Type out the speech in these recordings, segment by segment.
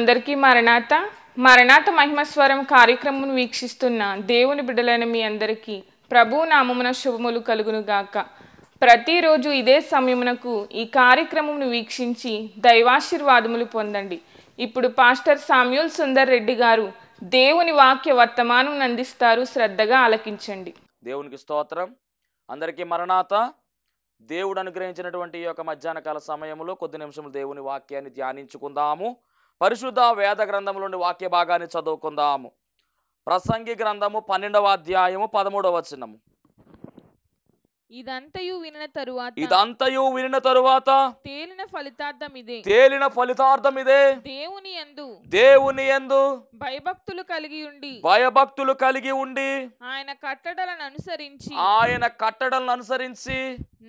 అందరికీ మరణాత మరణాత మహిమస్వరం కార్యక్రమం వీక్షిస్తున్న దేవుని బిడ్డలైన మీ అందరికీ ప్రభు నామమున శుభములు కలుగునుగాక ప్రతిరోజు ఇదే సమయమునకు ఈ కార్యక్రమమును వీక్షించి దైవాశీర్వాదములు పొందండి ఇప్పుడు పాస్టర్ సామ్యూల్ సుందర్ రెడ్డి గారు దేవుని వాక్య వర్తమానం అందిస్తారు శ్రద్ధగా ఆలకించండి దేవునికి స్తోత్రం అందరికీ మరణాత దేవుడు అనుగ్రహించినటువంటి ఈ యొక్క మధ్యాహ్నకాల సమయంలో కొద్ది నిమిషములు దేవుని వాక్యాన్ని ధ్యానించుకుందాము పరిశుద్ధ వేద గ్రంథంలోని నుండి వాక్య భాగాన్ని చదువుకుందాము ప్రసంగి గ్రంథము పన్నెండవ అధ్యాయము పదమూడవ చిన్నము ఇదంతయు వినిన తరువాత ఇదంతయు వినిన తరువాత తేలిన ఫలితార్థం ఇదే తేలిన ఫలితార్థం ఇదే దేవుని ఎందు దేవుని ఎందు భయభక్తులు కలిగి ఉండి భయభక్తులు కలిగి ఉండి ఆయన కట్టడలను అనుసరించి ఆయన కట్టడలను అనుసరించి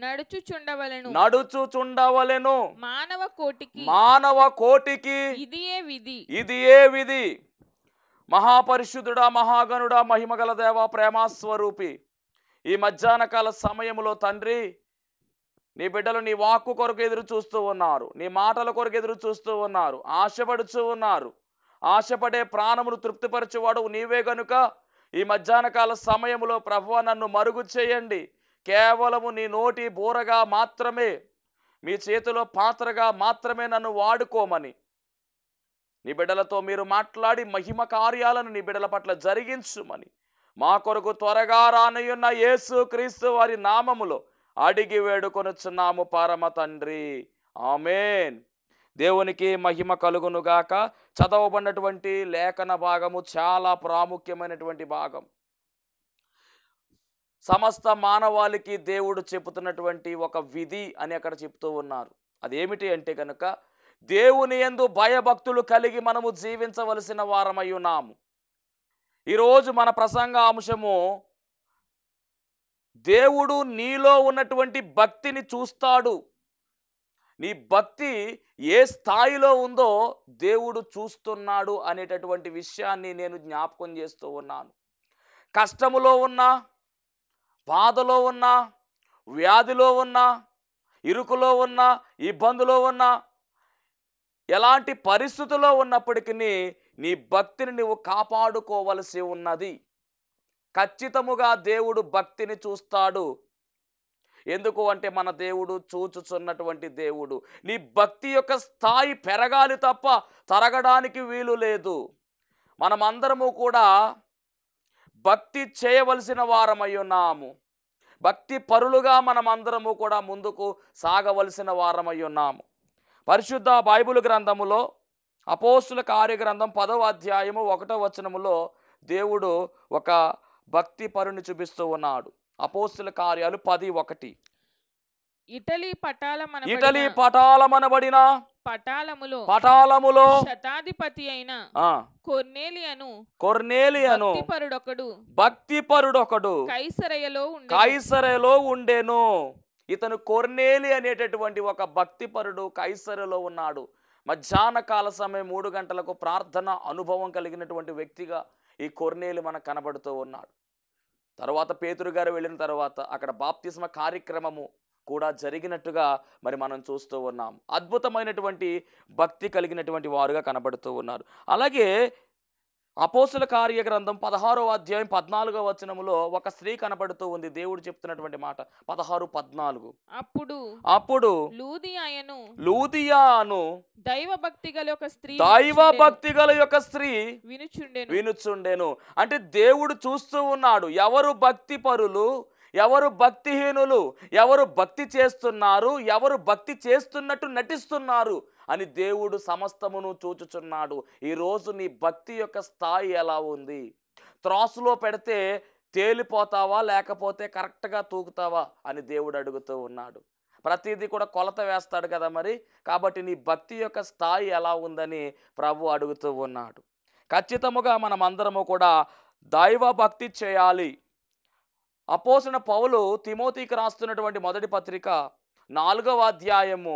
నడుచు నడుచు నడుచుచుండవలను మానవ కోటికి మానవ కోటికి ఇది ఏ విధి ఇది ఏ విధి మహాపరిశుద్ధుడా మహాగణుడా మహిమగల దేవ ప్రేమ స్వరూపి ఈ మధ్యాహ్న కాల సమయంలో తండ్రి నీ బిడ్డలు నీ వాక్కు కొరకు ఎదురు చూస్తూ ఉన్నారు నీ మాటల కొరకు ఎదురు చూస్తూ ఉన్నారు ఆశపడుచూ ఉన్నారు ఆశపడే ప్రాణమును తృప్తిపరచేవాడు నీవే గనుక ఈ మధ్యాహ్న కాల సమయంలో ప్రభువ నన్ను మరుగు చేయండి కేవలము నీ నోటి బూరగా మాత్రమే మీ చేతిలో పాత్రగా మాత్రమే నన్ను వాడుకోమని నీ బిడ్డలతో మీరు మాట్లాడి మహిమ కార్యాలను నీ బిడ్డల పట్ల జరిగించుమని మా కొరకు త్వరగా రానయున్న యేసు క్రీస్తు వారి నామములో అడిగి వేడుకొనుచున్నాము పరమ తండ్రి ఆమెన్ దేవునికి మహిమ కలుగునుగాక చదవబడినటువంటి లేఖన భాగము చాలా ప్రాముఖ్యమైనటువంటి భాగం సమస్త మానవాళికి దేవుడు చెబుతున్నటువంటి ఒక విధి అని అక్కడ చెప్తూ ఉన్నారు అదేమిటి అంటే కనుక దేవుని ఎందు భయభక్తులు కలిగి మనము జీవించవలసిన వారమై ఉన్నాము ఈరోజు మన ప్రసంగ అంశము దేవుడు నీలో ఉన్నటువంటి భక్తిని చూస్తాడు నీ భక్తి ఏ స్థాయిలో ఉందో దేవుడు చూస్తున్నాడు అనేటటువంటి విషయాన్ని నేను జ్ఞాపకం చేస్తూ ఉన్నాను కష్టములో ఉన్నా బాధలో ఉన్నా వ్యాధిలో ఉన్నా ఇరుకులో ఉన్నా ఇబ్బందులో ఉన్నా ఎలాంటి పరిస్థితుల్లో ఉన్నప్పటికీ నీ భక్తిని నువ్వు కాపాడుకోవలసి ఉన్నది ఖచ్చితముగా దేవుడు భక్తిని చూస్తాడు ఎందుకు అంటే మన దేవుడు చూచుచున్నటువంటి దేవుడు నీ భక్తి యొక్క స్థాయి పెరగాలి తప్ప తరగడానికి వీలు లేదు మనమందరము కూడా భక్తి చేయవలసిన వారమై ఉన్నాము భక్తి పరులుగా మనమందరము కూడా ముందుకు సాగవలసిన వారమై ఉన్నాము పరిశుద్ధ బైబుల్ గ్రంథములో అపోస్తుల కార్యగ్రంథం పదవ అధ్యాయము ఒకటో వచనములో దేవుడు ఒక భక్తి పరుని చూపిస్తూ ఉన్నాడు అపోస్తుల కార్యాలు పది ఒకటి ఇటలీ పటాలమన ఇటలీ పటాలమనబడిన పటాలములో పటాలములో శతాధిపతి అయిన కొర్నేలియను కొర్నేలియను భక్తి పరుడొకడు కైసరయలో కైసరయలో ఉండేను ఇతను కొర్నేలి అనేటటువంటి ఒక భక్తిపరుడు కైసరలో ఉన్నాడు మధ్యాహ్న కాల సమయం మూడు గంటలకు ప్రార్థన అనుభవం కలిగినటువంటి వ్యక్తిగా ఈ కొర్నేలు మనకు కనబడుతూ ఉన్నాడు తర్వాత పేతురు గారు వెళ్ళిన తర్వాత అక్కడ బాప్తిస్మ కార్యక్రమము కూడా జరిగినట్టుగా మరి మనం చూస్తూ ఉన్నాం అద్భుతమైనటువంటి భక్తి కలిగినటువంటి వారుగా కనబడుతూ ఉన్నారు అలాగే అపోసుల కార్యగ్రంథం పదహారో అధ్యాయం పద్నాలుగో వచనములో ఒక స్త్రీ కనబడుతూ ఉంది దేవుడు చెప్తున్నటువంటి మాట పదహారు పద్నాలుగు అప్పుడు అప్పుడు లూదియాను లూదియాను దైవ భక్తి గల ఒక స్త్రీ దైవ భక్తి గల యొక్క స్త్రీ వినుచుండెను వినుచుండెను అంటే దేవుడు చూస్తూ ఉన్నాడు ఎవరు భక్తి పరులు ఎవరు భక్తిహీనులు ఎవరు భక్తి చేస్తున్నారు ఎవరు భక్తి చేస్తున్నట్టు నటిస్తున్నారు అని దేవుడు సమస్తమును చూచుచున్నాడు ఈరోజు నీ భక్తి యొక్క స్థాయి ఎలా ఉంది త్రాసులో పెడితే తేలిపోతావా లేకపోతే కరెక్ట్గా తూకుతావా అని దేవుడు అడుగుతూ ఉన్నాడు ప్రతిదీ కూడా కొలత వేస్తాడు కదా మరి కాబట్టి నీ భక్తి యొక్క స్థాయి ఎలా ఉందని ప్రభు అడుగుతూ ఉన్నాడు ఖచ్చితముగా మనమందరము కూడా దైవ భక్తి చేయాలి అపోసిన పౌలు తిమోతికి రాస్తున్నటువంటి మొదటి పత్రిక నాలుగవ అధ్యాయము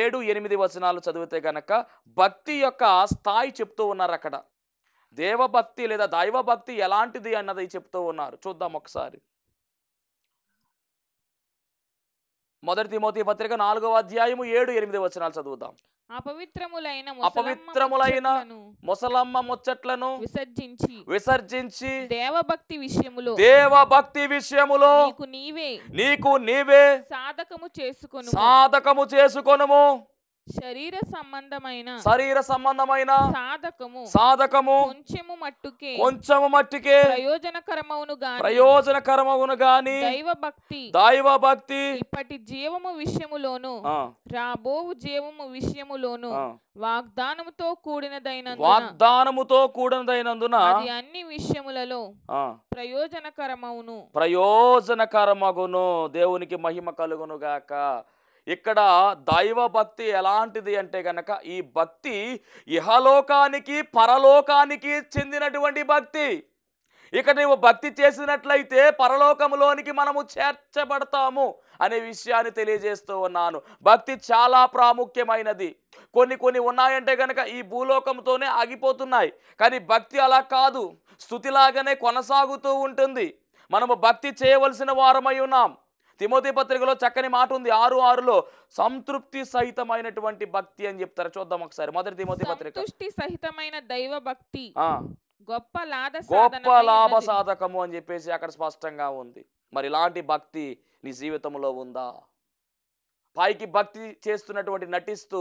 ఏడు ఎనిమిది వచనాలు చదివితే కనుక భక్తి యొక్క స్థాయి చెప్తూ ఉన్నారు అక్కడ దేవభక్తి లేదా దైవభక్తి ఎలాంటిది అన్నది చెప్తూ ఉన్నారు చూద్దాం ఒకసారి మొదటి తిమోతి పత్రిక నాలుగవ అధ్యాయము ఏడు ఎనిమిది వచనాలు చదువుతాం అపవిత్రములైన అపవిత్రములైన ముసలమ్మ ముచ్చట్లను విసర్జించి విసర్జించి దేవభక్తి విషయములో దేవభక్తి విషయములో నీకు నీవే నీకు నీవే సాధకము చేసుకును సాధకము చేసుకొనుము శరీర సంబంధమైన శరీర సంబంధమైన సాధకము సాధకము కొంచెము మట్టుకే కొంచెము మట్టుకే ప్రయోజనకరమవును గాని ప్రయోజనకరమవును గాని దైవ భక్తి దైవ భక్తి ఇప్పటి జీవము విషయములోను రాబో జీవము విషయములోను వాగ్దానముతో కూడినదైన వాగ్దానముతో కూడినదైనందున అది అన్ని విషయములలో ప్రయోజనకరమవును ప్రయోజనకరమగును దేవునికి మహిమ కలుగును గాక ఇక్కడ దైవ భక్తి ఎలాంటిది అంటే గనక ఈ భక్తి ఇహలోకానికి పరలోకానికి చెందినటువంటి భక్తి ఇక నువ్వు భక్తి చేసినట్లయితే పరలోకంలోనికి మనము చేర్చబడతాము అనే విషయాన్ని తెలియజేస్తూ ఉన్నాను భక్తి చాలా ప్రాముఖ్యమైనది కొన్ని కొన్ని ఉన్నాయంటే కనుక ఈ భూలోకంతోనే ఆగిపోతున్నాయి కానీ భక్తి అలా కాదు స్థుతిలాగానే కొనసాగుతూ ఉంటుంది మనము భక్తి చేయవలసిన వారమై ఉన్నాం తిమోతి పత్రికలో చక్కని మాట ఉంది ఆరు ఆరులో సంతృప్తి సహితమైనటువంటి భక్తి అని చెప్తారు చూద్దాం ఒకసారి మొదటి తిమోతి పత్రిక సంతృష్టి సహితమైన దైవ భక్తి గొప్ప లాభ గొప్ప లాభ సాధకము అని చెప్పేసి అక్కడ స్పష్టంగా ఉంది మరి ఇలాంటి భక్తి నీ జీవితంలో ఉందా పైకి భక్తి చేస్తున్నటువంటి నటిస్తూ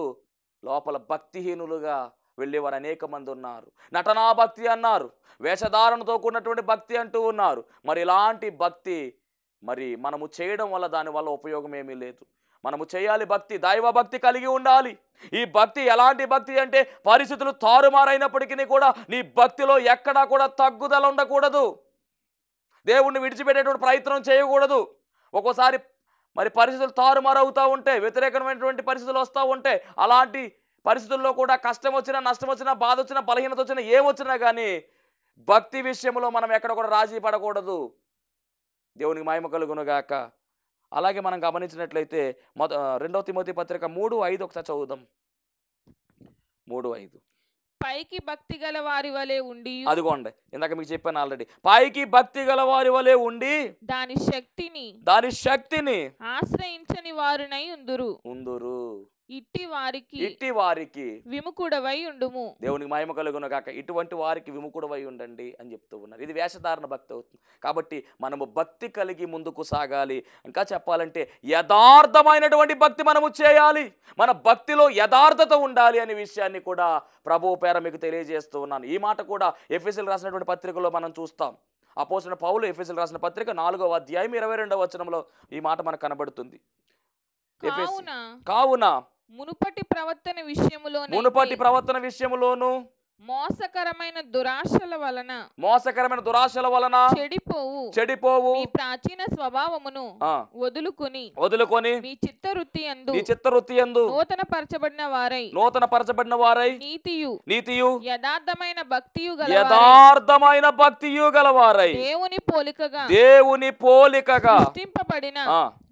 లోపల భక్తిహీనులుగా వెళ్ళేవారు అనేక మంది ఉన్నారు నటనా భక్తి అన్నారు వేషధారణతో కూడినటువంటి భక్తి అంటూ ఉన్నారు మరి ఇలాంటి భక్తి మరి మనము చేయడం వల్ల దానివల్ల ఉపయోగం ఏమీ లేదు మనము చేయాలి భక్తి దైవ భక్తి కలిగి ఉండాలి ఈ భక్తి ఎలాంటి భక్తి అంటే పరిస్థితులు తారుమారైనప్పటికీ కూడా నీ భక్తిలో ఎక్కడా కూడా తగ్గుదల ఉండకూడదు దేవుణ్ణి విడిచిపెట్టేటువంటి ప్రయత్నం చేయకూడదు ఒక్కోసారి మరి పరిస్థితులు తారుమారవుతూ ఉంటే వ్యతిరేకమైనటువంటి పరిస్థితులు వస్తూ ఉంటే అలాంటి పరిస్థితుల్లో కూడా కష్టం వచ్చినా నష్టం వచ్చినా బాధ వచ్చినా బలహీనత వచ్చినా ఏమొచ్చినా కానీ భక్తి విషయంలో మనం ఎక్కడ కూడా రాజీ పడకూడదు దేవునికి మాయమ కలుగునుగాక అలాగే మనం గమనించినట్లయితే మొద రెండవ తిమోతి పత్రిక మూడు ఐదు ఒకసారి చదువుదాం మూడు ఐదు పైకి భక్తి గల వారి వలె ఉండి అదిగోండి ఇందాక మీకు చెప్పాను ఆల్రెడీ పైకి భక్తి గల వారి వలె ఉండి దాని శక్తిని దాని శక్తిని ఆశ్రయించని వారునై ఉందురు ఉందురు ఇట్టి వారికి ఇట్టి వారికి విముకుడవై ఉండుము దేవునికి మహిమ కలుగును కాక ఇటువంటి వారికి విముకుడవై ఉండండి అని చెప్తూ ఉన్నారు ఇది వేషధారణ భక్తి అవుతుంది కాబట్టి మనము భక్తి కలిగి ముందుకు సాగాలి ఇంకా చెప్పాలంటే యథార్థమైనటువంటి భక్తి మనము చేయాలి మన భక్తిలో యథార్థత ఉండాలి అనే విషయాన్ని కూడా ప్రభు పేర మీకు తెలియజేస్తూ ఉన్నాను ఈ మాట కూడా ఎఫ్ఎస్ఎల్ రాసినటువంటి పత్రికలో మనం చూస్తాం అపోసిన పౌలు ఎఫ్ఎస్ఎల్ రాసిన పత్రిక నాలుగవ అధ్యాయం ఇరవై రెండవ వచనంలో ఈ మాట మనకు కనబడుతుంది కావున మునుపటి ప్రవర్తన విషయములో మునుపటి ప్రవర్తన విషయములోను మోసకరమైన దురాశల వలన మోసకరమైన దురాశల వలన చెడిపోవు చెడిపోవు మీ ప్రాచీన స్వభావమును వదులుకొని వదులుకొని మీ చిత్తవృత్తి యందు మీ చిత్తవృత్తి యందు నూతన పరచబడిన వారై నూతన పరచబడిన వారై నీతియు నీతియు యథార్థమైన భక్తియు గల యథార్థమైన భక్తియు గల వారై దేవుని పోలికగా దేవుని పోలికగా సృష్టింపబడిన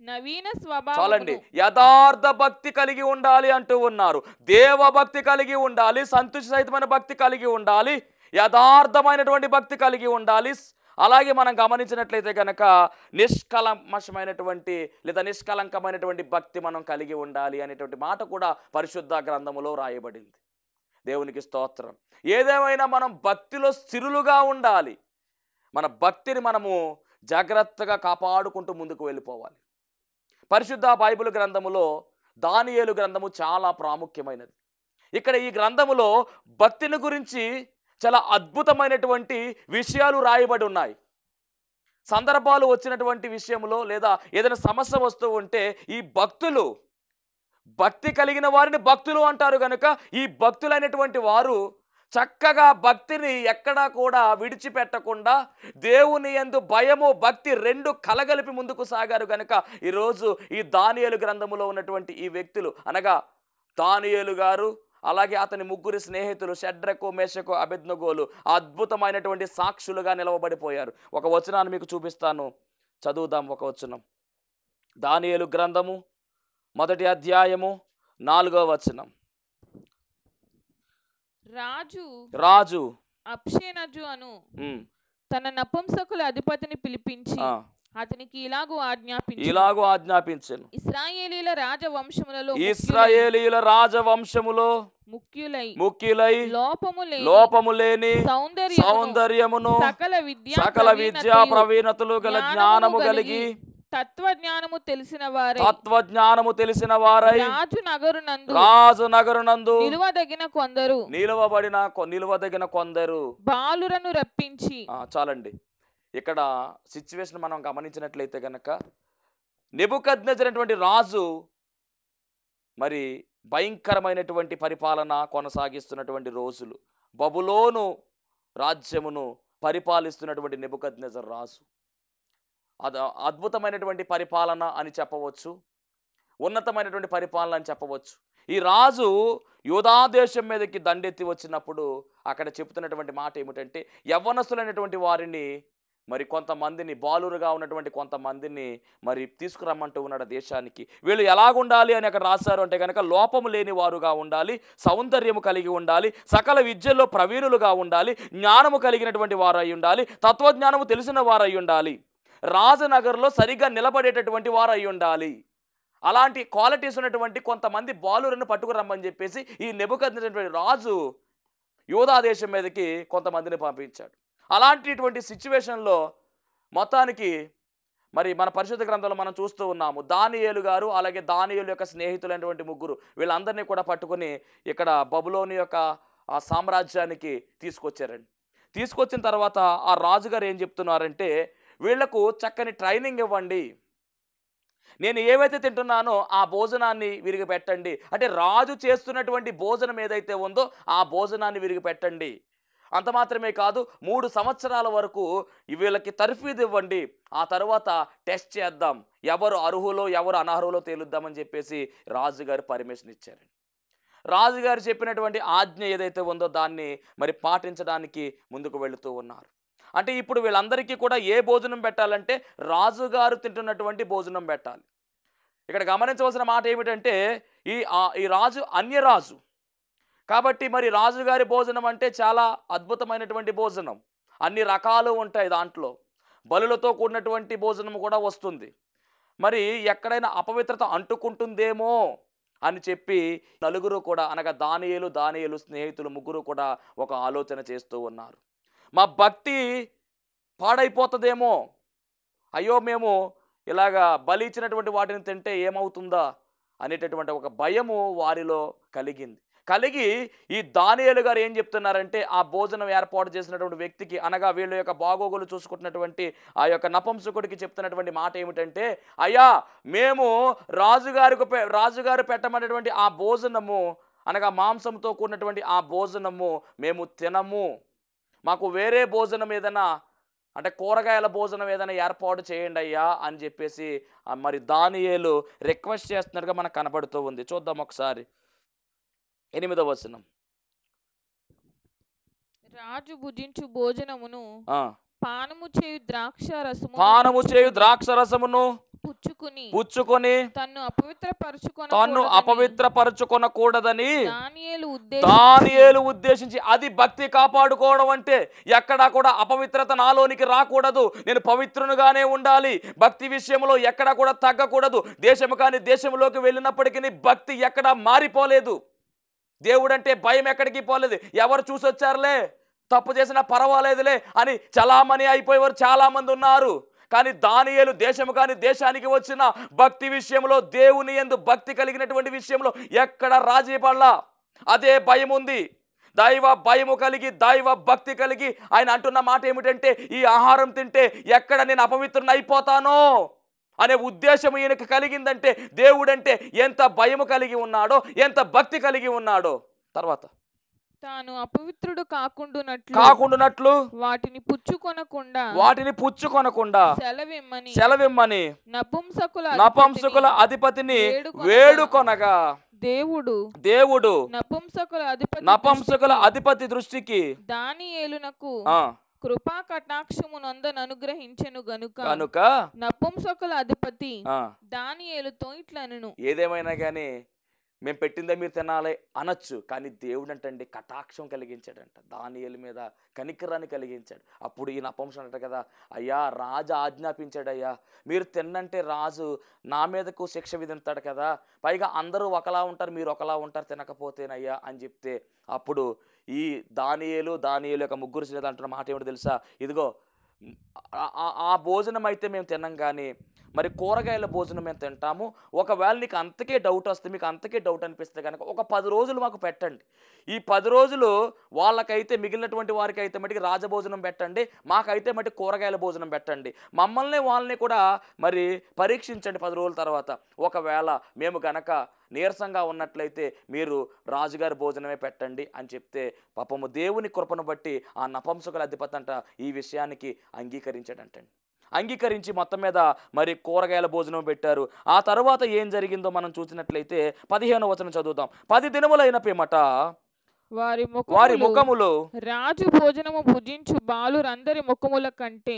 నవీన స్వభావం చాలండి యథార్థ భక్తి కలిగి ఉండాలి అంటూ ఉన్నారు దేవభక్తి కలిగి ఉండాలి సంతృష్టి సహితమైన భక్తి కలిగి ఉండాలి యథార్థమైనటువంటి భక్తి కలిగి ఉండాలి అలాగే మనం గమనించినట్లయితే కనుక నిష్కలంకమైనటువంటి లేదా నిష్కలంకమైనటువంటి భక్తి మనం కలిగి ఉండాలి అనేటువంటి మాట కూడా పరిశుద్ధ గ్రంథములో రాయబడింది దేవునికి స్తోత్రం ఏదేమైనా మనం భక్తిలో స్థిరులుగా ఉండాలి మన భక్తిని మనము జాగ్రత్తగా కాపాడుకుంటూ ముందుకు వెళ్ళిపోవాలి పరిశుద్ధ బైబిల్ గ్రంథములో దానియేలు గ్రంథము చాలా ప్రాముఖ్యమైనది ఇక్కడ ఈ గ్రంథములో భక్తిని గురించి చాలా అద్భుతమైనటువంటి విషయాలు రాయబడి ఉన్నాయి సందర్భాలు వచ్చినటువంటి విషయంలో లేదా ఏదైనా సమస్య వస్తూ ఉంటే ఈ భక్తులు భక్తి కలిగిన వారిని భక్తులు అంటారు కనుక ఈ భక్తులైనటువంటి వారు చక్కగా భక్తిని ఎక్కడా కూడా విడిచిపెట్టకుండా దేవుని ఎందు భయము భక్తి రెండు కలగలిపి ముందుకు సాగారు కనుక ఈరోజు ఈ దానియలు గ్రంథములో ఉన్నటువంటి ఈ వ్యక్తులు అనగా దానియలు గారు అలాగే అతని ముగ్గురు స్నేహితులు షడ్రకు మేషకు అభిజ్ఞగోలు అద్భుతమైనటువంటి సాక్షులుగా నిలవబడిపోయారు ఒక వచనాన్ని మీకు చూపిస్తాను చదువుదాం ఒక వచనం దానియలు గ్రంథము మొదటి అధ్యాయము నాలుగో వచనం రాజు రాజు అప్షేనజు అను తన నపంసకుల అధిపతిని పిలిపించి అతనికి ఇలాగూ ఆజ్ఞాపించి ఇలాగూ ఆజ్ఞాపించను ఇస్రాయేలీల రాజవంశములలో ఇస్రాయేలీల రాజవంశములో ముఖ్యులై ముఖ్యులై లోపము లేని లోపము లేని సౌందర్యమును సకల విద్య సకల విద్యా ప్రవీణతలు గల జ్ఞానము కలిగి తత్వజ్ఞానము తెలిసిన వారు తత్వజ్ఞానము తెలిసిన వారై రాజు నందు రాజు నగరునందు నిలువదగిన కొందరు నిలువబడిన నిలువదగిన కొందరు బాలురను రప్పించి చాలండి ఇక్కడ సిచ్యువేషన్ మనం గమనించినట్లయితే గనక నెబుకద్నజరైనటువంటి రాజు మరి భయంకరమైనటువంటి పరిపాలన కొనసాగిస్తున్నటువంటి రోజులు బబులోను రాజ్యమును పరిపాలిస్తున్నటువంటి నెబుకద్నజర్ రాజు అద్భుతమైనటువంటి పరిపాలన అని చెప్పవచ్చు ఉన్నతమైనటువంటి పరిపాలన అని చెప్పవచ్చు ఈ రాజు దేశం మీదకి దండెత్తి వచ్చినప్పుడు అక్కడ చెప్తున్నటువంటి మాట ఏమిటంటే యవ్వనస్తులైనటువంటి వారిని మరి కొంతమందిని బాలురుగా ఉన్నటువంటి కొంతమందిని మరి తీసుకురమ్మంటూ ఉన్నాడు దేశానికి వీళ్ళు ఎలాగుండాలి అని అక్కడ రాశారు అంటే కనుక లోపము లేని వారుగా ఉండాలి సౌందర్యము కలిగి ఉండాలి సకల విద్యల్లో ప్రవీణులుగా ఉండాలి జ్ఞానము కలిగినటువంటి వారై ఉండాలి తత్వజ్ఞానము తెలిసిన వారై ఉండాలి రాజనగర్లో సరిగ్గా నిలబడేటటువంటి వారు అయి ఉండాలి అలాంటి క్వాలిటీస్ ఉన్నటువంటి కొంతమంది బాలులను పట్టుకురమ్మని చెప్పేసి ఈ నెబుకటువంటి రాజు యోధా దేశం మీదకి కొంతమందిని పంపించాడు అలాంటిటువంటి సిచ్యువేషన్లో మొత్తానికి మరి మన పరిశుద్ధ గ్రంథంలో మనం చూస్తూ ఉన్నాము దానియేలు గారు అలాగే దానియులు యొక్క స్నేహితులైనటువంటి ముగ్గురు వీళ్ళందరినీ కూడా పట్టుకుని ఇక్కడ బబులోని యొక్క ఆ సామ్రాజ్యానికి తీసుకొచ్చారండి తీసుకొచ్చిన తర్వాత ఆ రాజుగారు ఏం చెప్తున్నారంటే వీళ్లకు చక్కని ట్రైనింగ్ ఇవ్వండి నేను ఏవైతే తింటున్నానో ఆ భోజనాన్ని విరిగి పెట్టండి అంటే రాజు చేస్తున్నటువంటి భోజనం ఏదైతే ఉందో ఆ భోజనాన్ని విరిగి పెట్టండి అంత మాత్రమే కాదు మూడు సంవత్సరాల వరకు వీళ్ళకి తర్ఫీదు ఇవ్వండి ఆ తర్వాత టెస్ట్ చేద్దాం ఎవరు అర్హులో ఎవరు అనర్హులో తేలుద్దామని చెప్పేసి రాజుగారు పర్మిషన్ ఇచ్చారండి రాజుగారు చెప్పినటువంటి ఆజ్ఞ ఏదైతే ఉందో దాన్ని మరి పాటించడానికి ముందుకు వెళుతూ ఉన్నారు అంటే ఇప్పుడు వీళ్ళందరికీ కూడా ఏ భోజనం పెట్టాలంటే రాజుగారు తింటున్నటువంటి భోజనం పెట్టాలి ఇక్కడ గమనించవలసిన మాట ఏమిటంటే ఈ ఈ రాజు అన్యరాజు కాబట్టి మరి రాజుగారి భోజనం అంటే చాలా అద్భుతమైనటువంటి భోజనం అన్ని రకాలు ఉంటాయి దాంట్లో బలులతో కూడినటువంటి భోజనం కూడా వస్తుంది మరి ఎక్కడైనా అపవిత్రత అంటుకుంటుందేమో అని చెప్పి నలుగురు కూడా అనగా దానియలు దానియలు స్నేహితులు ముగ్గురు కూడా ఒక ఆలోచన చేస్తూ ఉన్నారు మా భక్తి పాడైపోతుందేమో అయ్యో మేము ఇలాగా బలి ఇచ్చినటువంటి వాటిని తింటే ఏమవుతుందా అనేటటువంటి ఒక భయము వారిలో కలిగింది కలిగి ఈ దానియలు గారు ఏం చెప్తున్నారంటే ఆ భోజనం ఏర్పాటు చేసినటువంటి వ్యక్తికి అనగా వీళ్ళ యొక్క బాగోగులు చూసుకుంటున్నటువంటి ఆ యొక్క నపంసకుడికి చెప్తున్నటువంటి మాట ఏమిటంటే అయ్యా మేము రాజుగారికి రాజుగారు పెట్టమన్నటువంటి ఆ భోజనము అనగా మాంసంతో కూడినటువంటి ఆ భోజనము మేము తినము మాకు వేరే భోజనం ఏదైనా అంటే కూరగాయల భోజనం ఏదైనా ఏర్పాటు చేయండి అయ్యా అని చెప్పేసి మరి దానియేలు రిక్వెస్ట్ చేస్తున్నట్టుగా మనకు కనబడుతూ ఉంది చూద్దాం ఒకసారి ఎనిమిదవ వచనం రాజు భుజించు భోజనమును పానము చేయు ద్రాక్ష రసము పానము చేయు ద్రాక్ష రసమును పుచ్చుకుని పుచ్చుకొని తన్ను అపవిత్రపరచుకొని తన్ను అపవిత్రపరచుకొనకూడదని దానియేలు ఉద్దేశించి అది భక్తి కాపాడుకోవడం అంటే ఎక్కడా కూడా అపవిత్రత నాలోనికి రాకూడదు నేను పవిత్రునుగానే ఉండాలి భక్తి విషయంలో ఎక్కడా కూడా తగ్గకూడదు దేశము కానీ దేశంలోకి వెళ్ళినప్పటికీ భక్తి ఎక్కడా మారిపోలేదు దేవుడంటే భయం ఎక్కడికి పోలేదు ఎవరు చూసొచ్చారులే తప్పు చేసినా పర్వాలేదులే అని చలామణి అయిపోయేవారు చాలామంది ఉన్నారు కానీ దానియలు దేశము కానీ దేశానికి వచ్చిన భక్తి విషయంలో దేవుని ఎందు భక్తి కలిగినటువంటి విషయంలో ఎక్కడ రాజీ పడలా అదే భయం ఉంది దైవ భయము కలిగి దైవ భక్తి కలిగి ఆయన అంటున్న మాట ఏమిటంటే ఈ ఆహారం తింటే ఎక్కడ నేను అపవిత్రను అయిపోతానో అనే ఉద్దేశం ఈయనకు కలిగిందంటే దేవుడంటే ఎంత భయము కలిగి ఉన్నాడో ఎంత భక్తి కలిగి ఉన్నాడో తర్వాత తాను అపవిత్రుడు కాకుండా కాకుండునట్లు వాటిని పుచ్చుకొనకుండా వాటిని పుచ్చుకొనకుండా సెలవిమ్మని సెలవిమ్మని నపుంసకుల నపుంసకుల అధిపతిని వేడుకొనగా దేవుడు దేవుడు నపుంసకుల అధిపతి నపుంసకుల అధిపతి దృష్టికి దానియేలునకు కృపా కటాక్షము నందను అనుగ్రహించెను గనుక కనుక నపుంసకుల అధిపతి దానియేలుతో ఇట్లనను ఏదేమైనా గానీ మేము పెట్టిందే మీరు తినాలి అనొచ్చు కానీ దేవుడు అంటండి కటాక్షం కలిగించాడంట దానియల మీద కనికరాన్ని కలిగించాడు అప్పుడు ఈయన అపంశం అంట కదా అయ్యా రాజు ఆజ్ఞాపించాడయ్యా మీరు తిన్నంటే రాజు నా మీదకు శిక్ష విధింతాడు కదా పైగా అందరూ ఒకలా ఉంటారు మీరు ఒకలా ఉంటారు తినకపోతేనయ్యా అని చెప్తే అప్పుడు ఈ దానియలు దానియలు యొక్క ముగ్గురు అంటున్న మాట ఏమిటో తెలుసా ఇదిగో ఆ భోజనం అయితే మేము తినం కానీ మరి కూరగాయల భోజనం మేము తింటాము ఒకవేళ నీకు అంతకే డౌట్ వస్తే మీకు అంతకే డౌట్ అనిపిస్తే కనుక ఒక పది రోజులు మాకు పెట్టండి ఈ పది రోజులు వాళ్ళకైతే మిగిలినటువంటి వారికి అయితే మటుకి రాజభోజనం పెట్టండి మాకైతే మటుకి కూరగాయల భోజనం పెట్టండి మమ్మల్ని వాళ్ళని కూడా మరి పరీక్షించండి పది రోజుల తర్వాత ఒకవేళ మేము గనక నీరసంగా ఉన్నట్లయితే మీరు రాజుగారి భోజనమే పెట్టండి అని చెప్తే పాపము దేవుని కృపను బట్టి ఆ నపంసకుల అధిపతంట ఈ విషయానికి అంగీకరించాడంటండి అంగీకరించి మొత్తం మీద మరి కూరగాయల భోజనం పెట్టారు ఆ తర్వాత ఏం జరిగిందో మనం చూసినట్లయితే పదిహేను వచనం చదువుతాం పది దినములైన పిమట వారి వారి ముఖములు రాజు భోజనము భుజించు బాలురందరి ముఖముల కంటే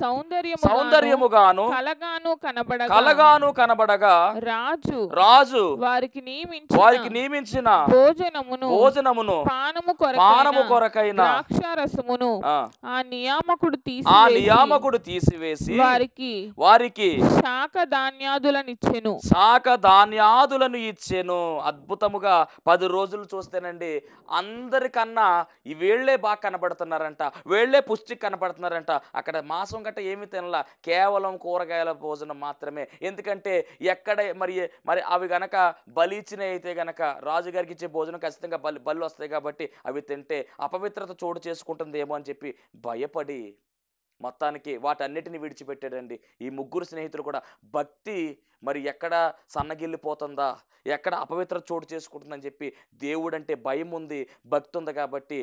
సౌందర్యము సౌందర్యముగాను కలగాను కనబడ కలగాను కనబడగా రాజు రాజు వారికి నియమించిన వారికి నియమించిన భోజనమును భోజనమును పానము కొరకు పానము కొరకైన ద్రాక్షారసమును ఆ నియామకుడు తీసి ఆ నియామకుడు తీసివేసి వారికి వారికి శాఖ ధాన్యాదులను ఇచ్చెను శాఖ ధాన్యాదులను ఇచ్చెను అద్భుతముగా పది రోజులు చూస్తేనండి అందరికన్నా ఈ వేళ్లే బాగా కనబడుతున్నారంట వేళ్లే పుష్టి కనబడుతున్నారంట అక్కడ మాసం గట్ట ఏమి తినలా కేవలం కూరగాయల భోజనం మాత్రమే ఎందుకంటే ఎక్కడ మరి మరి అవి గనక బలిచిన అయితే గనక రాజుగారికి ఇచ్చే భోజనం ఖచ్చితంగా బలి బలి వస్తాయి కాబట్టి అవి తింటే అపవిత్రత చోటు చేసుకుంటుందేమో అని చెప్పి భయపడి మొత్తానికి వాటన్నిటిని విడిచిపెట్టాడండి ఈ ముగ్గురు స్నేహితులు కూడా భక్తి మరి ఎక్కడ సన్నగిల్లిపోతుందా ఎక్కడ అపవిత్ర చోటు చేసుకుంటుందని చెప్పి దేవుడంటే భయం ఉంది భక్తి ఉంది కాబట్టి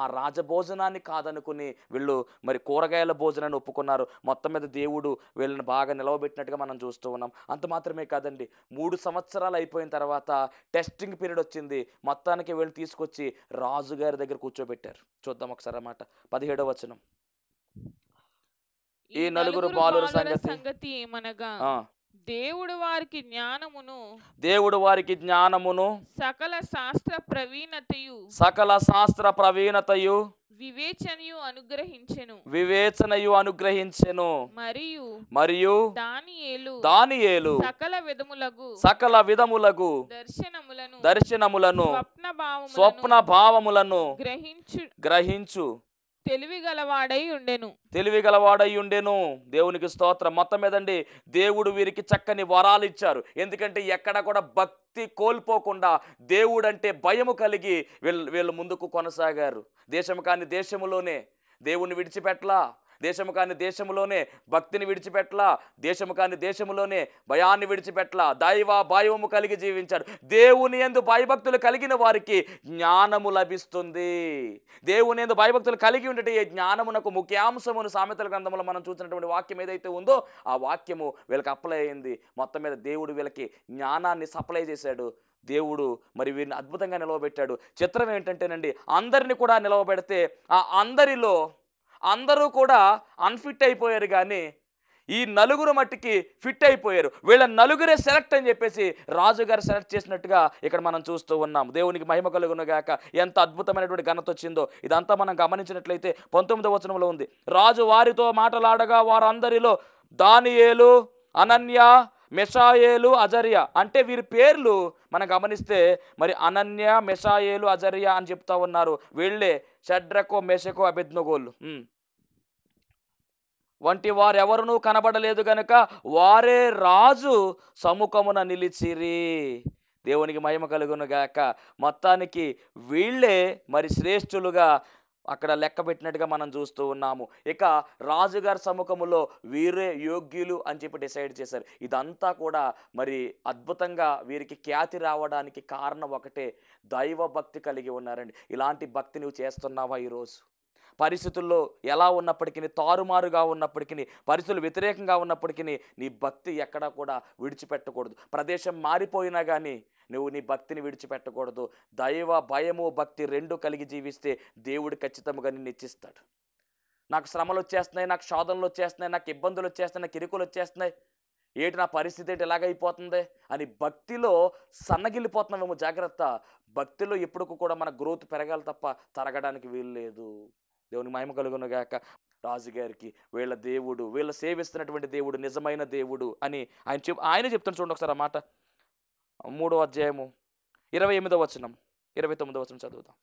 ఆ రాజభోజనాన్ని కాదనుకుని వీళ్ళు మరి కూరగాయల భోజనాన్ని ఒప్పుకున్నారు మొత్తం మీద దేవుడు వీళ్ళని బాగా నిలవబెట్టినట్టుగా మనం చూస్తూ ఉన్నాం అంత మాత్రమే కాదండి మూడు సంవత్సరాలు అయిపోయిన తర్వాత టెస్టింగ్ పీరియడ్ వచ్చింది మొత్తానికి వీళ్ళు తీసుకొచ్చి రాజుగారి దగ్గర కూర్చోబెట్టారు చూద్దాం ఒకసారి అన్నమాట పదిహేడవ వచనం ఈ నలుగురు బాలుర సంగతి ఏమనగా దేవుడు వారికి జ్ఞానమును దేవుడు వారికి జ్ఞానమును సకల శాస్త్ర ప్రవీణతయు సకల శాస్త్ర ప్రవీణతయు వివేచనయు అనుగ్రహించెను వివేచనయు అనుగ్రహించెను మరియు మరియు దానియేలు దానియేలు సకల విధములగు సకల విధములగు దర్శనములను దర్శనములను స్వప్న భావములను గ్రహించు గ్రహించు తెలివి గలవాడై ఉండెను తెలివి గలవాడై ఉండెను దేవునికి స్తోత్రం మొత్తం మీదండి దేవుడు వీరికి చక్కని వరాలు ఇచ్చారు ఎందుకంటే ఎక్కడ కూడా భక్తి కోల్పోకుండా దేవుడంటే భయము కలిగి వీళ్ళు వీళ్ళు ముందుకు కొనసాగారు దేశము కాని దేశములోనే దేవుణ్ణి విడిచిపెట్టలా దేశము కాని దేశములోనే భక్తిని విడిచిపెట్టలా దేశము కాని దేశములోనే భయాన్ని విడిచిపెట్టలా దైవ భయము కలిగి జీవించాడు దేవుని ఎందు భయభక్తులు కలిగిన వారికి జ్ఞానము లభిస్తుంది దేవుని ఎందు భయభక్తులు కలిగి ఉండేటి జ్ఞానమునకు ముఖ్యాంశమును సామెతల గ్రంథంలో మనం చూసినటువంటి వాక్యం ఏదైతే ఉందో ఆ వాక్యము వీళ్ళకి అప్లై అయింది మొత్తం మీద దేవుడు వీళ్ళకి జ్ఞానాన్ని సప్లై చేశాడు దేవుడు మరి వీరిని అద్భుతంగా నిలవబెట్టాడు చిత్రం ఏంటంటేనండి అందరిని కూడా నిలవబెడితే ఆ అందరిలో అందరూ కూడా అన్ఫిట్ అయిపోయారు కానీ ఈ నలుగురు మట్టికి ఫిట్ అయిపోయారు వీళ్ళ నలుగురే సెలెక్ట్ అని చెప్పేసి రాజుగారు సెలెక్ట్ చేసినట్టుగా ఇక్కడ మనం చూస్తూ ఉన్నాం దేవునికి మహిమ కలుగునగాక ఎంత అద్భుతమైనటువంటి ఘనత వచ్చిందో ఇదంతా మనం గమనించినట్లయితే పంతొమ్మిదవ వచనంలో ఉంది రాజు వారితో మాటలాడగా వారందరిలో దానియేలు అనన్య మెషాయేలు అజర్య అంటే వీరి పేర్లు మనం గమనిస్తే మరి అనన్య మెసాయేలు అజరియా అని చెప్తా ఉన్నారు వీళ్ళే షడ్రకో మెసకో అభిజ్ఞగోళ్ళు వంటి వారెవరూ కనబడలేదు గనక వారే రాజు సముఖమున నిలిచిరి దేవునికి మహిమ కలుగును గాక మొత్తానికి వీళ్ళే మరి శ్రేష్ఠులుగా అక్కడ లెక్క పెట్టినట్టుగా మనం చూస్తూ ఉన్నాము ఇక రాజుగారి సముఖములో వీరే యోగ్యులు అని చెప్పి డిసైడ్ చేశారు ఇదంతా కూడా మరి అద్భుతంగా వీరికి ఖ్యాతి రావడానికి కారణం ఒకటే దైవ భక్తి కలిగి ఉన్నారండి ఇలాంటి భక్తి నువ్వు చేస్తున్నావా ఈరోజు పరిస్థితుల్లో ఎలా ఉన్నప్పటికీ తారుమారుగా ఉన్నప్పటికీ పరిస్థితులు వ్యతిరేకంగా ఉన్నప్పటికీ నీ భక్తి ఎక్కడా కూడా విడిచిపెట్టకూడదు ప్రదేశం మారిపోయినా కానీ నువ్వు నీ భక్తిని విడిచిపెట్టకూడదు దైవ భయము భక్తి రెండు కలిగి జీవిస్తే దేవుడు ఖచ్చితంగా నిన్ను ఇచ్చిస్తాడు నాకు శ్రమలు వచ్చేస్తున్నాయి నాకు శోధనలు వచ్చేస్తున్నాయి నాకు ఇబ్బందులు వచ్చేస్తున్నాయి నాకు ఇరుకులు వచ్చేస్తున్నాయి ఏటి నా పరిస్థితి ఏంటి ఎలాగైపోతుంది అని భక్తిలో సన్నగిల్లిపోతున్నామేమో జాగ్రత్త భక్తిలో ఎప్పుడు కూడా మన గ్రోత్ పెరగాలి తప్ప తరగడానికి వీలు లేదు దేవుని మహిమ కలుగునుగాక రాజుగారికి వీళ్ళ దేవుడు వీళ్ళ సేవిస్తున్నటువంటి దేవుడు నిజమైన దేవుడు అని ఆయన చెప్ ఆయన చెప్తాను చూడండి ఒకసారి ఆ మాట మూడో అధ్యాయము ఇరవై ఎనిమిదో వచనం ఇరవై తొమ్మిదో వచనం చదువుతాం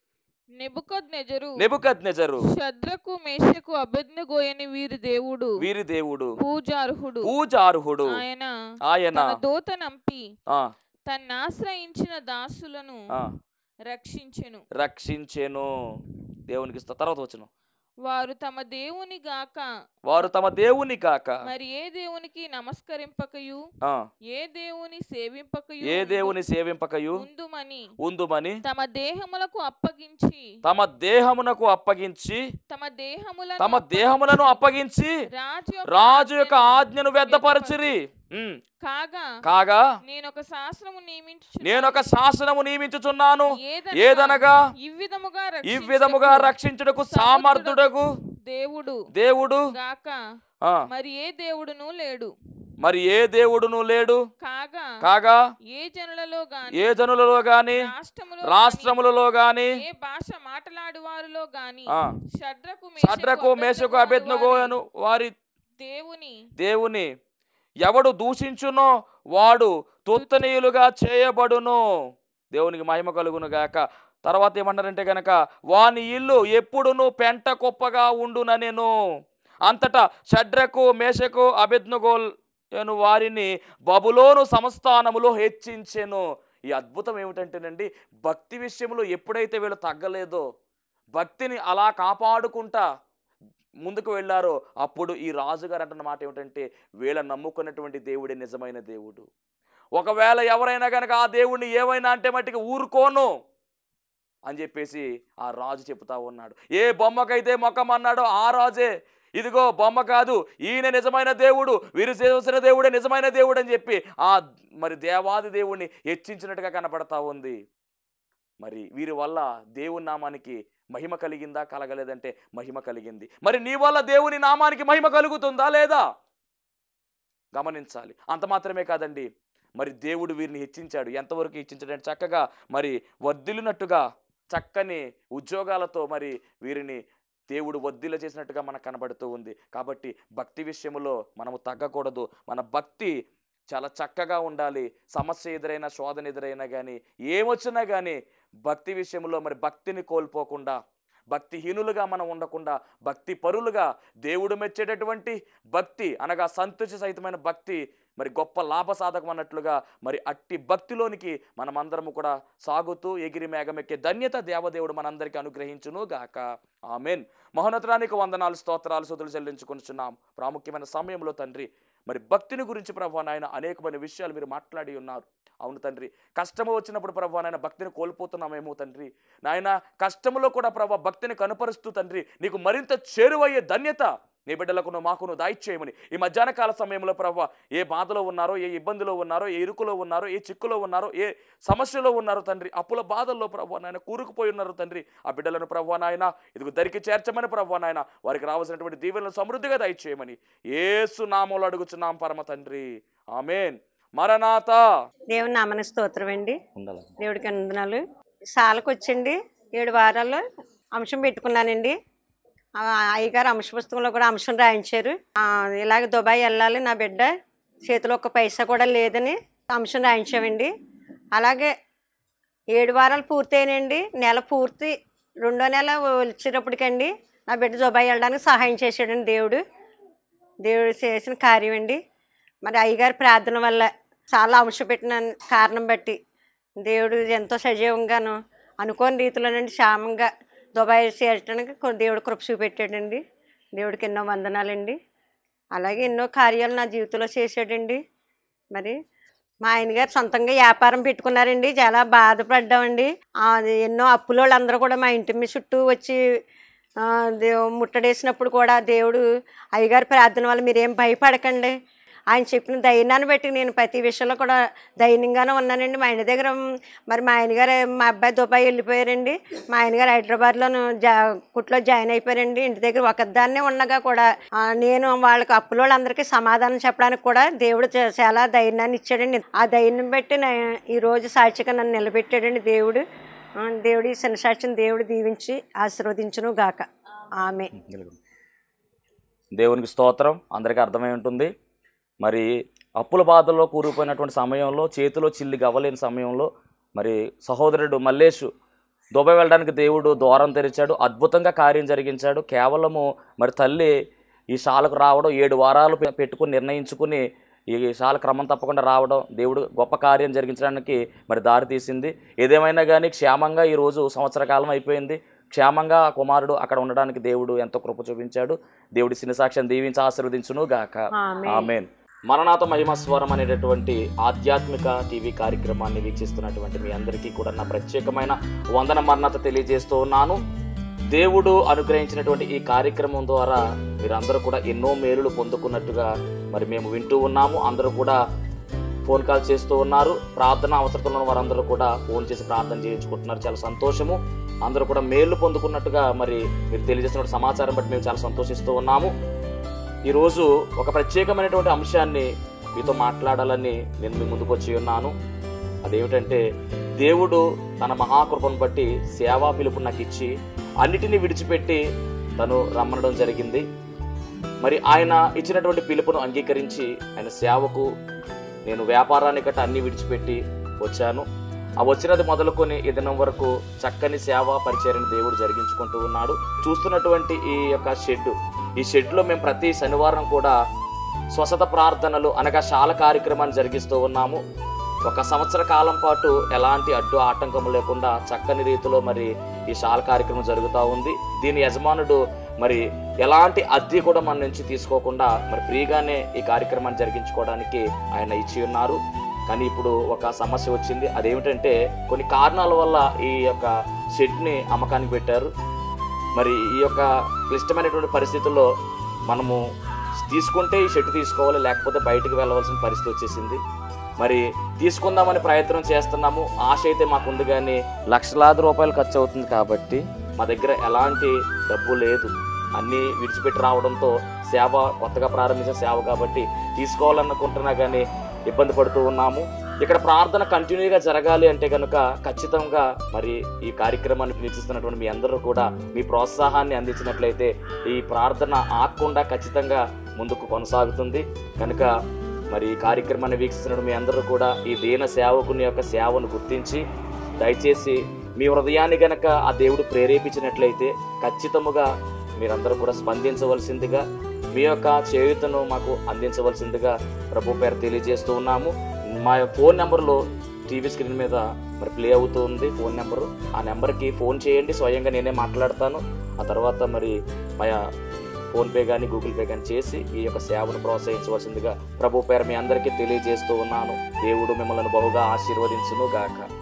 నెబుకద్నెజరు నెబుకద్నెజరు శద్రకు మేషకు వీరి దేవుడు వీరి దేవుడు ఆయన దాసులను రక్షించెను దేవునికి తర్వాత వచ్చను వారు తమ దేవుని గాక వారు తమ దేవుని గాక మరి ఏ దేవునికి నమస్కరింపకయు ఏ దేవుని సేవింపకయు ఏ దేవుని సేవింపకయు ఉందుమని ఉందుమని తమ దేహములకు అప్పగించి తమ దేహమునకు అప్పగించి తమ దేహములను తమ దేహములను అప్పగించి రాజు యొక్క ఆజ్ఞను వ్యర్థపరచిరి కాగా కాగా నేను ఒక శాసనము నియమించు నేను ఒక శాసనము నియమించుచున్నాను ఏదనగా ఇవ్విధముగా విధముగా రక్షించుటకు సామర్థుడకు దేవుడు దేవుడు మరి ఏ దేవుడును లేడు మరి ఏ దేవుడును లేడు కాగా కాగా ఏ జనులలో గాని ఏ జనులలో గాని రాష్ట్రములలో గాని ఏ భాష మాట్లాడు వారిలో గాని షడ్రకు మేషకు అభ్యర్థుగోయను వారి దేవుని దేవుని ఎవడు దూషించునో వాడు తొత్తనీయులుగా చేయబడును దేవునికి మహిమ కలుగును గాక తర్వాత ఏమన్నారంటే గనక వాని ఇల్లు ఎప్పుడునూ పెంట కుప్పగా నేను అంతటా షడ్రకు మేషకు అభిజ్ఞగోల్ నేను వారిని బబులోను సంస్థానములో హెచ్చించెను ఈ అద్భుతం ఏమిటంటేనండి భక్తి విషయంలో ఎప్పుడైతే వీళ్ళు తగ్గలేదో భక్తిని అలా కాపాడుకుంటా ముందుకు వెళ్ళారో అప్పుడు ఈ రాజుగారు అంటున్న మాట ఏమిటంటే వీళ్ళ నమ్ముకున్నటువంటి దేవుడే నిజమైన దేవుడు ఒకవేళ ఎవరైనా కనుక ఆ దేవుడిని ఏమైనా అంటే మట్టికి ఊరుకోను అని చెప్పేసి ఆ రాజు చెప్తా ఉన్నాడు ఏ బొమ్మకైతే మొక్కం అన్నాడో ఆ రాజే ఇదిగో బొమ్మ కాదు ఈయన నిజమైన దేవుడు వీరు చేసిన దేవుడే నిజమైన దేవుడు అని చెప్పి ఆ మరి దేవాది దేవుణ్ణి హెచ్చించినట్టుగా కనపడతా ఉంది మరి వీరి వల్ల దేవుని నామానికి మహిమ కలిగిందా కలగలేదంటే మహిమ కలిగింది మరి నీ వల్ల దేవుని నామానికి మహిమ కలుగుతుందా లేదా గమనించాలి అంత మాత్రమే కాదండి మరి దేవుడు వీరిని హెచ్చించాడు ఎంతవరకు హెచ్చించాడు చక్కగా మరి వర్ధిల్లినట్టుగా చక్కని ఉద్యోగాలతో మరి వీరిని దేవుడు వద్దిల చేసినట్టుగా మనకు కనబడుతూ ఉంది కాబట్టి భక్తి విషయంలో మనము తగ్గకూడదు మన భక్తి చాలా చక్కగా ఉండాలి సమస్య ఎదురైనా శోధన ఎదురైనా కానీ ఏమొచ్చినా కానీ భక్తి విషయంలో మరి భక్తిని కోల్పోకుండా భక్తిహీనులుగా మనం ఉండకుండా భక్తి పరులుగా దేవుడు మెచ్చేటటువంటి భక్తి అనగా సంతృషి సహితమైన భక్తి మరి గొప్ప లాభసాధకం అన్నట్లుగా మరి అట్టి భక్తిలోనికి మనమందరము కూడా సాగుతూ ఎగిరి మేఘమెక్కే ధన్యత దేవదేవుడు మనందరికీ అనుగ్రహించును గాక ఆమెన్ మహోన్నతరానికి వందనాలు స్తోత్రాలు సుతులు చెల్లించుకుంటున్నాం ప్రాముఖ్యమైన సమయంలో తండ్రి మరి భక్తిని గురించి ప్రభా నాయన అనేకమైన విషయాలు మీరు మాట్లాడి ఉన్నారు అవును తండ్రి కష్టము వచ్చినప్పుడు ప్రభా నాయన భక్తిని కోల్పోతున్నామేమో తండ్రి నాయన కష్టంలో కూడా ప్రభా భక్తిని కనపరుస్తూ తండ్రి నీకు మరింత చేరువయ్యే ధన్యత నీ బిడ్డలకును మాకును దాయిచ్చేయమని ఈ మధ్యాహ్న కాల సమయంలో ప్రభావ ఏ బాధలో ఉన్నారో ఏ ఇబ్బందిలో ఉన్నారో ఏ ఇరుకులో ఉన్నారో ఏ చిక్కులో ఉన్నారో ఏ సమస్యలో ఉన్నారో తండ్రి అప్పుల బాధల్లో ప్రభావ నాయన కూరుకుపోయి ఉన్నారు తండ్రి ఆ బిడ్డలను ప్రభావ నాయన ఇదిగు దరికి చేర్చమని ప్రభావ నాయన వారికి రావాల్సినటువంటి దీవెనలు సమృద్ధిగా దయచేయమని ఏసు నామంలో అడుగుచున్నాం పరమ తండ్రి ఆమెన్ మరణాత దేవుని నామన స్తోత్రం అండి దేవుడికి అందనాలు సాలకు వచ్చండి ఏడు వారాల్లో అంశం పెట్టుకున్నానండి అయ్యగారు అంశ పుస్తకంలో కూడా అంశం రాయించారు ఇలాగ దుబాయ్ వెళ్ళాలి నా బిడ్డ చేతిలో ఒక పైసా కూడా లేదని అంశం రాయించామండి అలాగే ఏడు వారాలు పూర్తయినండి నెల పూర్తి రెండో నెల వచ్చినప్పటికండి నా బిడ్డ దుబాయ్ వెళ్ళడానికి సహాయం చేశాడండి దేవుడు దేవుడు చేసిన కార్యం అండి మరి అయ్యగారి ప్రార్థన వల్ల చాలా అంశం పెట్టిన కారణం బట్టి దేవుడు ఎంతో సజీవంగాను అనుకోని రీతిలోనండి నుండి క్షేమంగా దుబాయ్ వెళ్ళటానికి దేవుడు కృప చూపెట్టాడండి దేవుడికి ఎన్నో వందనాలండి అలాగే ఎన్నో కార్యాలు నా జీవితంలో చేశాడండి మరి మా ఆయన గారు సొంతంగా వ్యాపారం పెట్టుకున్నారండి చాలా బాధపడ్డామండి ఎన్నో అప్పుల వాళ్ళందరూ కూడా మా ఇంటి మీద చుట్టూ వచ్చి ముట్టడేసినప్పుడు కూడా దేవుడు అయ్యగారి ప్రార్థన వల్ల మీరేం భయపడకండి ఆయన చెప్పిన ధైర్యాన్ని బట్టి నేను ప్రతి విషయంలో కూడా ధైర్యంగానే ఉన్నానండి మా ఆయన దగ్గర మరి మా ఆయనగారు మా అబ్బాయి దుబాయ్ వెళ్ళిపోయారండి మా ఆయన గారు హైదరాబాద్లో జా కుట్లో జాయిన్ అయిపోయారండి ఇంటి దగ్గర ఒకదాన్నే ఉండగా కూడా నేను వాళ్ళకి అప్పుల వాళ్ళందరికీ సమాధానం చెప్పడానికి కూడా దేవుడు చాలా ధైర్యాన్ని ఇచ్చాడండి ఆ ధైర్యం బట్టి ఈరోజు సాక్షిగా నన్ను నిలబెట్టాడండి దేవుడు దేవుడి శనసాక్షిని దేవుడు దీవించి ఆశీర్వదించును గాక ఆమె దేవునికి స్తోత్రం అందరికీ అర్థమై ఉంటుంది మరి అప్పుల బాధల్లో కూరుకుపోయినటువంటి సమయంలో చేతిలో చిల్లి గవ్వలేని సమయంలో మరి సహోదరుడు మల్లేష్ దుబాయ్ వెళ్ళడానికి దేవుడు ద్వారం తెరిచాడు అద్భుతంగా కార్యం జరిగించాడు కేవలము మరి తల్లి ఈ శాలకు రావడం ఏడు వారాలు పెట్టుకుని నిర్ణయించుకుని ఈ శాల క్రమం తప్పకుండా రావడం దేవుడు గొప్ప కార్యం జరిగించడానికి మరి దారి తీసింది ఏదేమైనా కానీ క్షేమంగా ఈరోజు సంవత్సర కాలం అయిపోయింది క్షేమంగా కుమారుడు అక్కడ ఉండడానికి దేవుడు ఎంతో కృప చూపించాడు దేవుడి సినిసాక్ష్యం దీవించి ఆశీర్వదించును గాక ఆమెన్ మరణాత మహిమస్వరం అనేటటువంటి ఆధ్యాత్మిక టీవీ కార్యక్రమాన్ని వీక్షిస్తున్నటువంటి మీ అందరికీ కూడా నా ప్రత్యేకమైన వందన మరణత తెలియజేస్తూ ఉన్నాను దేవుడు అనుగ్రహించినటువంటి ఈ కార్యక్రమం ద్వారా మీరందరూ కూడా ఎన్నో మేలులు పొందుకున్నట్టుగా మరి మేము వింటూ ఉన్నాము అందరూ కూడా ఫోన్ కాల్ చేస్తూ ఉన్నారు ప్రార్థన అవసరతలు ఉన్న వారందరూ కూడా ఫోన్ చేసి ప్రార్థన చేయించుకుంటున్నారు చాలా సంతోషము అందరూ కూడా మేలు పొందుకున్నట్టుగా మరి మీరు తెలియజేస్తున్న సమాచారం బట్టి మేము చాలా సంతోషిస్తూ ఉన్నాము ఈరోజు ఒక ప్రత్యేకమైనటువంటి అంశాన్ని మీతో మాట్లాడాలని నేను మీ ముందుకు వచ్చి ఉన్నాను అదేమిటంటే దేవుడు తన మహాకృపను బట్టి సేవా పిలుపు నాకు ఇచ్చి అన్నిటినీ విడిచిపెట్టి తను రమ్మనడం జరిగింది మరి ఆయన ఇచ్చినటువంటి పిలుపును అంగీకరించి ఆయన సేవకు నేను వ్యాపారాన్ని గట్ట అన్ని విడిచిపెట్టి వచ్చాను ఆ వచ్చినది మొదలుకొని ఈ దినం వరకు చక్కని సేవ పరిచయం దేవుడు జరిగించుకుంటూ ఉన్నాడు చూస్తున్నటువంటి ఈ యొక్క షెడ్ ఈ షెడ్లో మేము ప్రతి శనివారం కూడా స్వసత ప్రార్థనలు అనగా శాల కార్యక్రమాన్ని జరిగిస్తూ ఉన్నాము ఒక సంవత్సర కాలం పాటు ఎలాంటి అడ్డు ఆటంకము లేకుండా చక్కని రీతిలో మరి ఈ శాల కార్యక్రమం జరుగుతూ ఉంది దీని యజమానుడు మరి ఎలాంటి అద్దె కూడా మన నుంచి తీసుకోకుండా మరి ఫ్రీగానే ఈ కార్యక్రమాన్ని జరిగించుకోవడానికి ఆయన ఇచ్చి ఉన్నారు కానీ ఇప్పుడు ఒక సమస్య వచ్చింది అదేమిటంటే కొన్ని కారణాల వల్ల ఈ యొక్క షెడ్ని అమ్మకానికి పెట్టారు మరి ఈ యొక్క క్లిష్టమైనటువంటి పరిస్థితుల్లో మనము తీసుకుంటే ఈ షర్ట్ తీసుకోవాలి లేకపోతే బయటకు వెళ్ళవలసిన పరిస్థితి వచ్చేసింది మరి తీసుకుందామని ప్రయత్నం చేస్తున్నాము ఆశ అయితే మాకు ఉంది కానీ లక్షలాది రూపాయలు ఖర్చు అవుతుంది కాబట్టి మా దగ్గర ఎలాంటి డబ్బు లేదు అన్నీ విడిచిపెట్టి రావడంతో సేవ కొత్తగా ప్రారంభించిన సేవ కాబట్టి తీసుకోవాలనుకుంటున్నా కానీ ఇబ్బంది పడుతూ ఉన్నాము ఇక్కడ ప్రార్థన కంటిన్యూగా జరగాలి అంటే కనుక ఖచ్చితంగా మరి ఈ కార్యక్రమాన్ని వీక్షిస్తున్నటువంటి మీ అందరూ కూడా మీ ప్రోత్సాహాన్ని అందించినట్లయితే ఈ ప్రార్థన ఆకుండా ఖచ్చితంగా ముందుకు కొనసాగుతుంది కనుక మరి ఈ కార్యక్రమాన్ని వీక్షిస్తున్న మీ అందరూ కూడా ఈ దీన సేవకుని యొక్క సేవను గుర్తించి దయచేసి మీ హృదయాన్ని గనక ఆ దేవుడు ప్రేరేపించినట్లయితే ఖచ్చితముగా మీరందరూ కూడా స్పందించవలసిందిగా మీ యొక్క చేయుతను మాకు అందించవలసిందిగా ప్రభు పేరు తెలియజేస్తూ ఉన్నాము మా ఫోన్ నెంబర్లో టీవీ స్క్రీన్ మీద మరి ప్లే అవుతుంది ఫోన్ నెంబరు ఆ నెంబర్కి ఫోన్ చేయండి స్వయంగా నేనే మాట్లాడతాను ఆ తర్వాత మరి మా ఫోన్పే కానీ గూగుల్ పే కానీ చేసి ఈ యొక్క సేవను ప్రోత్సహించవలసిందిగా ప్రభు పేరు మీ అందరికీ తెలియజేస్తూ ఉన్నాను దేవుడు మిమ్మల్ని బహుగా ఆశీర్వదించును గాక